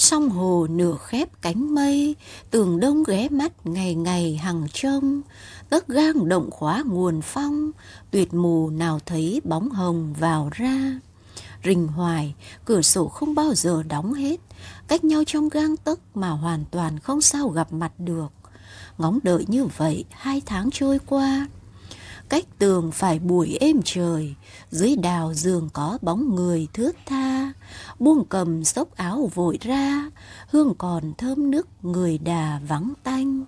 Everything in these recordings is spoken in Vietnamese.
sông hồ nửa khép cánh mây tường đông ghé mắt ngày ngày hằng trông tấc gang động khóa nguồn phong tuyệt mù nào thấy bóng hồng vào ra rình hoài cửa sổ không bao giờ đóng hết cách nhau trong gang tấc mà hoàn toàn không sao gặp mặt được ngóng đợi như vậy hai tháng trôi qua cách tường phải buổi êm trời dưới đào giường có bóng người thướt tha buông cầm xốc áo vội ra hương còn thơm nước người đà vắng tanh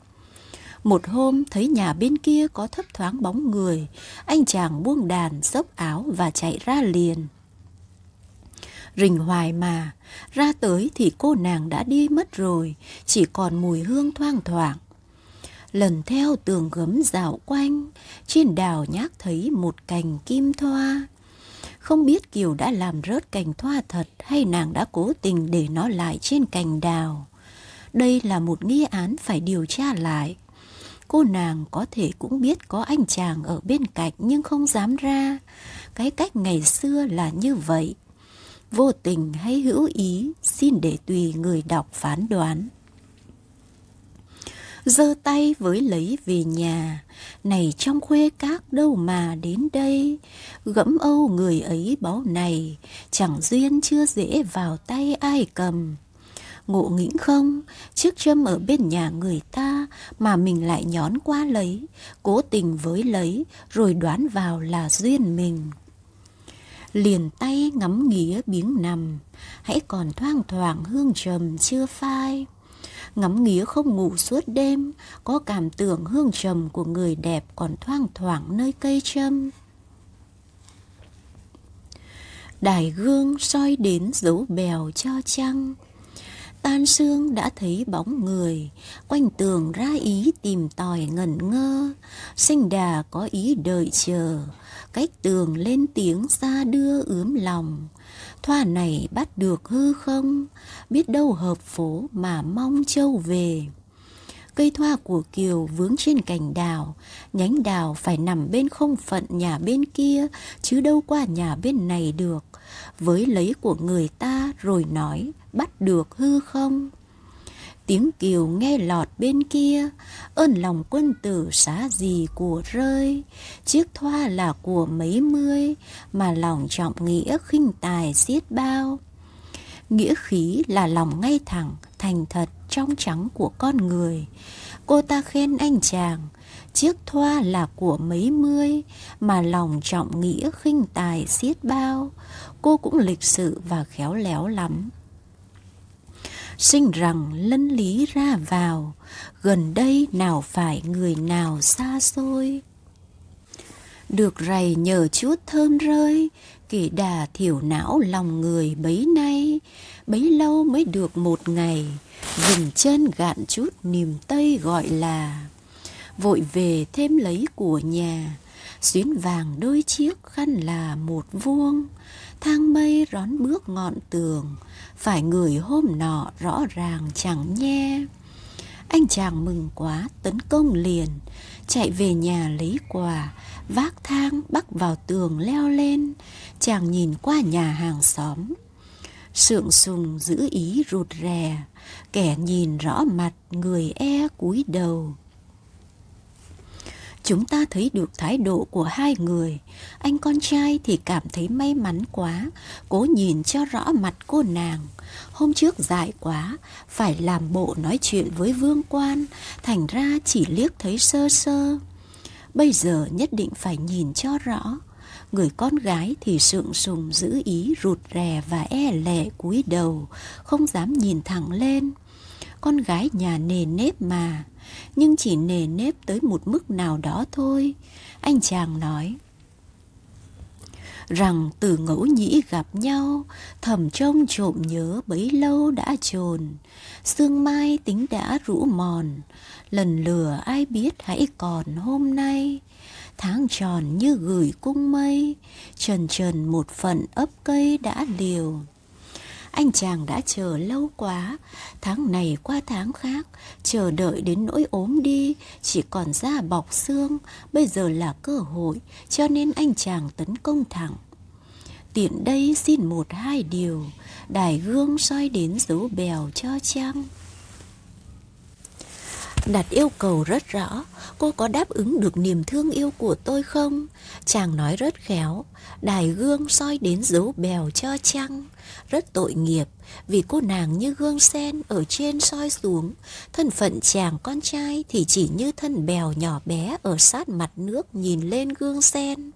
một hôm thấy nhà bên kia có thấp thoáng bóng người anh chàng buông đàn xốc áo và chạy ra liền rình hoài mà ra tới thì cô nàng đã đi mất rồi chỉ còn mùi hương thoang thoảng lần theo tường gấm dạo quanh trên đào nhác thấy một cành kim thoa không biết Kiều đã làm rớt cành thoa thật hay nàng đã cố tình để nó lại trên cành đào. Đây là một nghi án phải điều tra lại. Cô nàng có thể cũng biết có anh chàng ở bên cạnh nhưng không dám ra. Cái cách ngày xưa là như vậy. Vô tình hay hữu ý, xin để tùy người đọc phán đoán giơ tay với lấy về nhà này trong khuê các đâu mà đến đây gẫm âu người ấy báu này chẳng duyên chưa dễ vào tay ai cầm ngộ nghĩnh không chiếc châm ở bên nhà người ta mà mình lại nhón qua lấy cố tình với lấy rồi đoán vào là duyên mình liền tay ngắm nghía biếng nằm hãy còn thoang thoảng hương trầm chưa phai ngắm nghía không ngủ suốt đêm, có cảm tưởng hương trầm của người đẹp còn thoang thoảng nơi cây châm. Đài gương soi đến dấu bèo cho trăng, tan sương đã thấy bóng người quanh tường ra ý tìm tòi ngẩn ngơ sinh đà có ý đợi chờ cách tường lên tiếng xa đưa ướm lòng Thoa này bắt được hư không? Biết đâu hợp phố mà mong châu về. Cây thoa của Kiều vướng trên cành đào, nhánh đào phải nằm bên không phận nhà bên kia, chứ đâu qua nhà bên này được. Với lấy của người ta rồi nói, bắt được hư không? tiếng kiều nghe lọt bên kia ơn lòng quân tử xá gì của rơi chiếc thoa là của mấy mươi mà lòng trọng nghĩa khinh tài xiết bao nghĩa khí là lòng ngay thẳng thành thật trong trắng của con người cô ta khen anh chàng chiếc thoa là của mấy mươi mà lòng trọng nghĩa khinh tài xiết bao cô cũng lịch sự và khéo léo lắm sinh rằng lân lý ra vào gần đây nào phải người nào xa xôi được rầy nhờ chút thơm rơi kỳ đà thiểu não lòng người bấy nay bấy lâu mới được một ngày dừng chân gạn chút niềm tây gọi là vội về thêm lấy của nhà xuyến vàng đôi chiếc khăn là một vuông thang mây rón bước ngọn tường phải người hôm nọ rõ ràng chẳng nhe anh chàng mừng quá tấn công liền chạy về nhà lấy quà vác thang bắc vào tường leo lên chàng nhìn qua nhà hàng xóm sượng sùng giữ ý rụt rè kẻ nhìn rõ mặt người e cúi đầu chúng ta thấy được thái độ của hai người anh con trai thì cảm thấy may mắn quá cố nhìn cho rõ mặt cô nàng hôm trước dại quá phải làm bộ nói chuyện với vương quan thành ra chỉ liếc thấy sơ sơ bây giờ nhất định phải nhìn cho rõ người con gái thì sượng sùng giữ ý rụt rè và e lệ cúi đầu không dám nhìn thẳng lên con gái nhà nề nếp mà nhưng chỉ nề nếp tới một mức nào đó thôi anh chàng nói rằng từ ngẫu nhĩ gặp nhau thầm trông trộm nhớ bấy lâu đã chồn sương mai tính đã rũ mòn lần lừa ai biết hãy còn hôm nay tháng tròn như gửi cung mây trần trần một phần ấp cây đã liều anh chàng đã chờ lâu quá, tháng này qua tháng khác, chờ đợi đến nỗi ốm đi, chỉ còn da bọc xương, bây giờ là cơ hội, cho nên anh chàng tấn công thẳng. Tiện đây xin một hai điều, đài gương soi đến dấu bèo cho chăng Đặt yêu cầu rất rõ, cô có đáp ứng được niềm thương yêu của tôi không? Chàng nói rất khéo, đài gương soi đến dấu bèo cho trăng. Rất tội nghiệp, vì cô nàng như gương sen ở trên soi xuống. Thân phận chàng con trai thì chỉ như thân bèo nhỏ bé ở sát mặt nước nhìn lên gương sen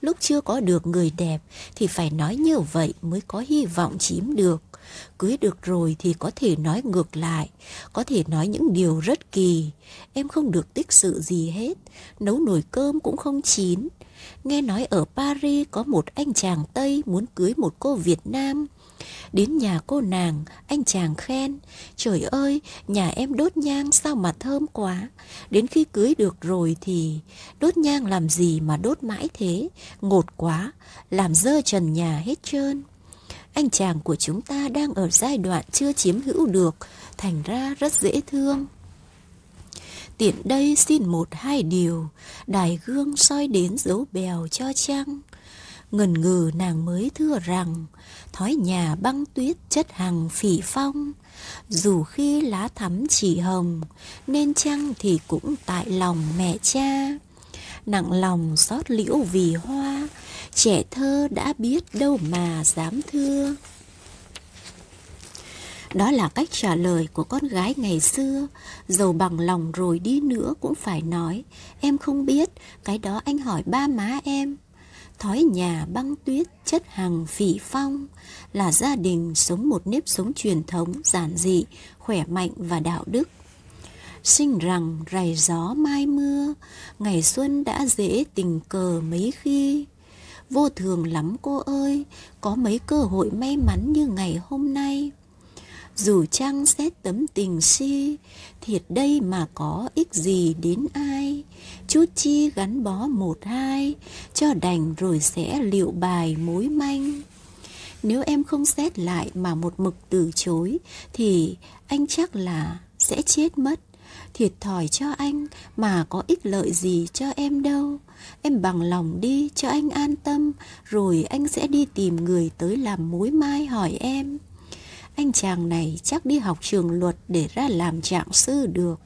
lúc chưa có được người đẹp thì phải nói như vậy mới có hy vọng chiếm được Cưới được rồi thì có thể nói ngược lại, có thể nói những điều rất kỳ. Em không được tích sự gì hết, nấu nồi cơm cũng không chín. Nghe nói ở Paris có một anh chàng Tây muốn cưới một cô Việt Nam. Đến nhà cô nàng, anh chàng khen, trời ơi, nhà em đốt nhang sao mà thơm quá. Đến khi cưới được rồi thì đốt nhang làm gì mà đốt mãi thế, ngột quá, làm dơ trần nhà hết trơn anh chàng của chúng ta đang ở giai đoạn chưa chiếm hữu được, thành ra rất dễ thương. Tiện đây xin một hai điều, đài gương soi đến dấu bèo cho trăng. Ngần ngừ nàng mới thưa rằng, thói nhà băng tuyết chất hàng phỉ phong. Dù khi lá thắm chỉ hồng, nên chăng thì cũng tại lòng mẹ cha nặng lòng xót liễu vì hoa trẻ thơ đã biết đâu mà dám thưa đó là cách trả lời của con gái ngày xưa dầu bằng lòng rồi đi nữa cũng phải nói em không biết cái đó anh hỏi ba má em thói nhà băng tuyết chất hàng phỉ phong là gia đình sống một nếp sống truyền thống giản dị khỏe mạnh và đạo đức sinh rằng rày gió mai mưa ngày xuân đã dễ tình cờ mấy khi vô thường lắm cô ơi có mấy cơ hội may mắn như ngày hôm nay dù chăng xét tấm tình si thiệt đây mà có ích gì đến ai chút chi gắn bó một hai cho đành rồi sẽ liệu bài mối manh nếu em không xét lại mà một mực từ chối thì anh chắc là sẽ chết mất thiệt thòi cho anh mà có ích lợi gì cho em đâu em bằng lòng đi cho anh an tâm rồi anh sẽ đi tìm người tới làm mối mai hỏi em anh chàng này chắc đi học trường luật để ra làm trạng sư được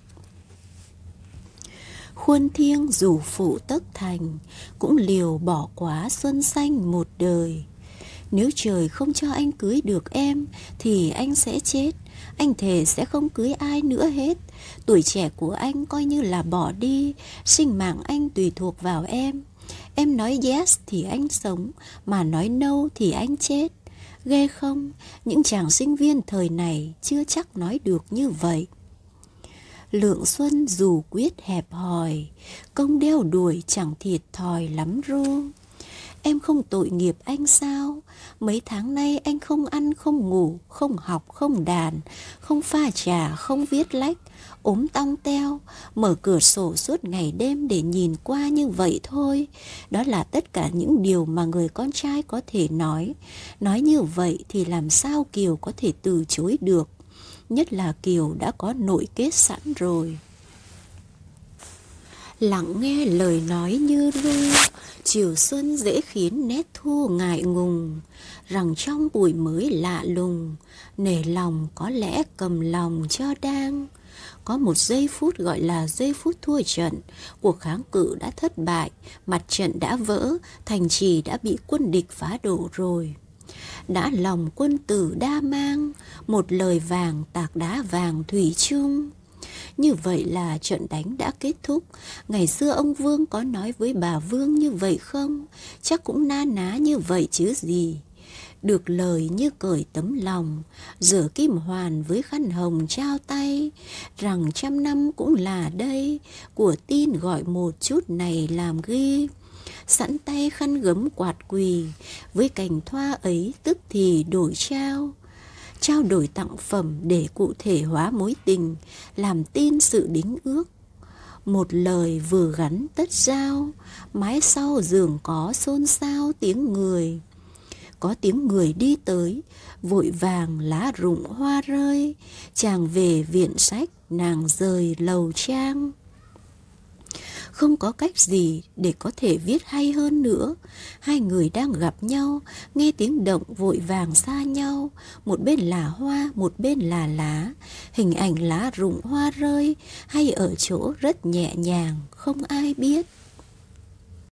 khuôn thiêng dù phụ tất thành cũng liều bỏ quá xuân xanh một đời nếu trời không cho anh cưới được em thì anh sẽ chết anh thề sẽ không cưới ai nữa hết Tuổi trẻ của anh coi như là bỏ đi Sinh mạng anh tùy thuộc vào em Em nói yes thì anh sống Mà nói no thì anh chết Ghê không? Những chàng sinh viên thời này chưa chắc nói được như vậy Lượng xuân dù quyết hẹp hòi Công đeo đuổi chẳng thiệt thòi lắm ru Em không tội nghiệp anh sao? Mấy tháng nay anh không ăn, không ngủ, không học, không đàn, không pha trà, không viết lách, ốm tong teo, mở cửa sổ suốt ngày đêm để nhìn qua như vậy thôi. Đó là tất cả những điều mà người con trai có thể nói. Nói như vậy thì làm sao Kiều có thể từ chối được? Nhất là Kiều đã có nội kết sẵn rồi lặng nghe lời nói như ru chiều xuân dễ khiến nét thu ngại ngùng rằng trong buổi mới lạ lùng nể lòng có lẽ cầm lòng cho đang có một giây phút gọi là giây phút thua trận cuộc kháng cự đã thất bại mặt trận đã vỡ thành trì đã bị quân địch phá đổ rồi đã lòng quân tử đa mang một lời vàng tạc đá vàng thủy chung như vậy là trận đánh đã kết thúc. Ngày xưa ông Vương có nói với bà Vương như vậy không? Chắc cũng na ná như vậy chứ gì được lời như cởi tấm lòng, rửa kim hoàn với khăn hồng trao tay, rằng trăm năm cũng là đây, của tin gọi một chút này làm ghi. Sẵn tay khăn gấm quạt quỳ, với cành thoa ấy tức thì đổi trao, trao đổi tặng phẩm để cụ thể hóa mối tình làm tin sự đính ước một lời vừa gắn tất giao mái sau giường có xôn xao tiếng người có tiếng người đi tới vội vàng lá rụng hoa rơi chàng về viện sách nàng rời lầu trang không có cách gì để có thể viết hay hơn nữa. Hai người đang gặp nhau, nghe tiếng động vội vàng xa nhau, một bên là hoa, một bên là lá. Hình ảnh lá rụng hoa rơi hay ở chỗ rất nhẹ nhàng, không ai biết.